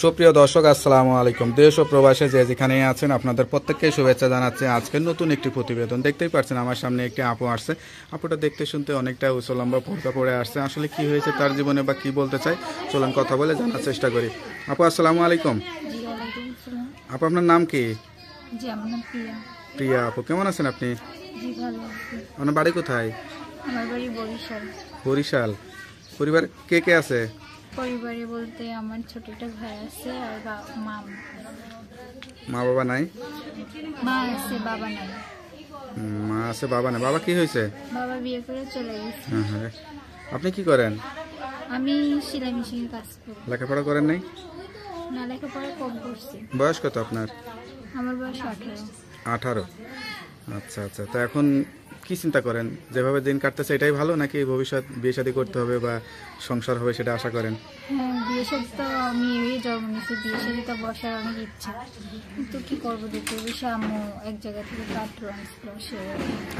সুপ্রিয় দর্শক আসসালামু আলাইকুম দেশ ও প্রবাসে যে যেখানে আছেন আপনাদের প্রত্যেককে শুভেচ্ছা জানাচ্ছি আজকের নতুন একটি প্রতিবেদন দেখতেই পাচ্ছেন আমার সামনে একটি আপু আসছে আপুটা দেখতে শুনতে অনেকটা উচলম্বা ফুলকা পড়ে আসছে আসলে কি হয়েছে তার জীবনে বা কি বলতে চাই চলুন কথা বলে জানার চেষ্টা করি আপু আসসালামু আলাইকুম আপু আপনার নাম কি প্রিয়া আপু কেমন আছেন আপনি আপনার বাড়ি কোথায় বরিশাল বরিশাল পরিবার কে কে আছে পরিবারে বলতে আমার ছোট একটা ভাই আছে আর মা মা বাবা নাই মা আছে বাবা নাই মা আছে বাবা নাই বাবা কি হয়েছে বাবা বিয়ে করে চলে গেছে হ্যাঁ, হ্যাঁ। আপনি কি করেন আমি সেলাই মেশিন কাজ করি লেখাপড়া করেন নাই না লেখাপড়া কম করছি বয়স কত আপনার আমার বয়স আঠারো আঠারো আচ্ছা আচ্ছা তো এখন কি চিন্তা করেন যেভাবে দিন কাটতেছে এটাই ভালো নাকি ভবিষ্যৎ বিয়ে শাদী করতে হবে বা সংসার হবে সেটা আশা করেন হ্যাঁ, থেকে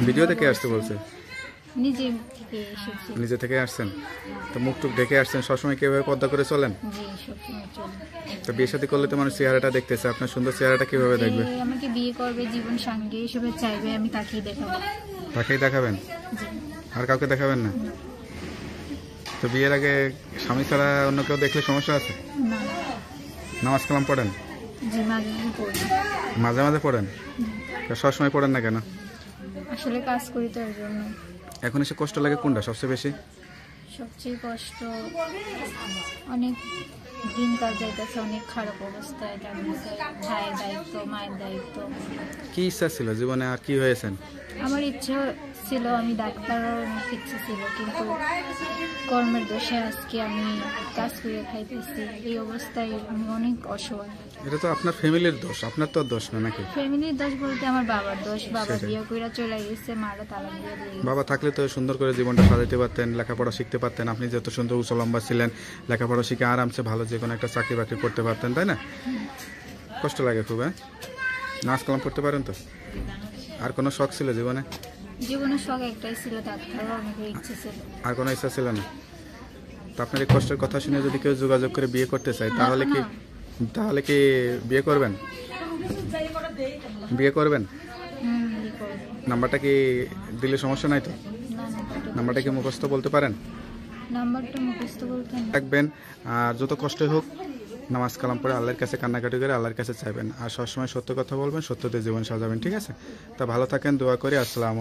ভিডিও থেকে আসতে বলছে নিজে থেকে আসছেন তো মুখ টুক ডেকে আসছেন সবসময় কিভাবে পদ্মা করে চলেন তো বিয়ে শাদী করলে তো মানুষ চেহারাটা দেখতেছে আপনার সুন্দর চেহারাটা কিভাবে দেখবে আমাকে বিয়ে করবে জীবন সঙ্গে এসবে চাইবে আমি তাকেই দেখাবো তাকেই দেখাবেন আর কাউকে দেখাবেন না তো বিয়ের আগে স্বামী ছাড়া অন্য কেউ দেখলে সমস্যা আছে নামাজ কালাম পড়েন মাঝে মাঝে পড়েন সবসময় পড়েন না কেন আসলে কাজ করি তো জন্য এখন এসে কষ্ট লাগে কোনটা সবচেয়ে বেশি সবচেয়ে কষ্ট অনেক দিন যাইতেছে অনেক খারাপ অবস্থায় কি ইচ্ছা ছিল জীবনে আর কি হয়েছেন আমার ইচ্ছা ছিল আমি ডাক্তার ইচ্ছা ছিল কিন্তু কর্মের দোষে আজকে আমি কাজ করে খাইতেছি এই অবস্থায় আমি অনেক অসহায় এটা তো আপনার ফ্যামিলির দোষ আপনার তো দোষ না নাকি ফ্যামিলির দোষ বলতে আমার বাবার দোষ বাবা বিয়ে কইরা চলে গেছে দিয়ে বাবা থাকলে তো সুন্দর করে জীবনটা সাজাতে পারতেন লেখাপড়া শিখতে পারতেন আপনি যত সুন্দর উচ্চ লম্বা ছিলেন লেখাপড়া শিখে আরামসে ভালো যে কোনো একটা চাকরি বাকরি করতে পারতেন তাই না কষ্ট লাগে খুব হ্যাঁ নাচ কলাম করতে পারেন তো আর কোনো শখ ছিল জীবনে আর কোনো ইচ্ছা ছিল না তো আপনার এই কষ্টের কথা শুনে যদি কেউ যোগাযোগ করে বিয়ে করতে চায় তাহলে কি তাহলে কি বিয়ে করবেন বিয়ে করবেন নাম্বারটা কি দিলে সমস্যা নাই তো নাম্বারটা কি মুখস্থ বলতে পারেন রাখবেন থাকবেন আর যত কষ্টই হোক নামাজ কালাম পরে আল্লাহর কাছে কান্নাকাটি করে আল্লাহর কাছে চাইবেন আর সবসময় সত্য কথা বলবেন সত্যতে জীবন সাজাবেন ঠিক আছে তা ভালো থাকেন দোয়া করি আসসালাম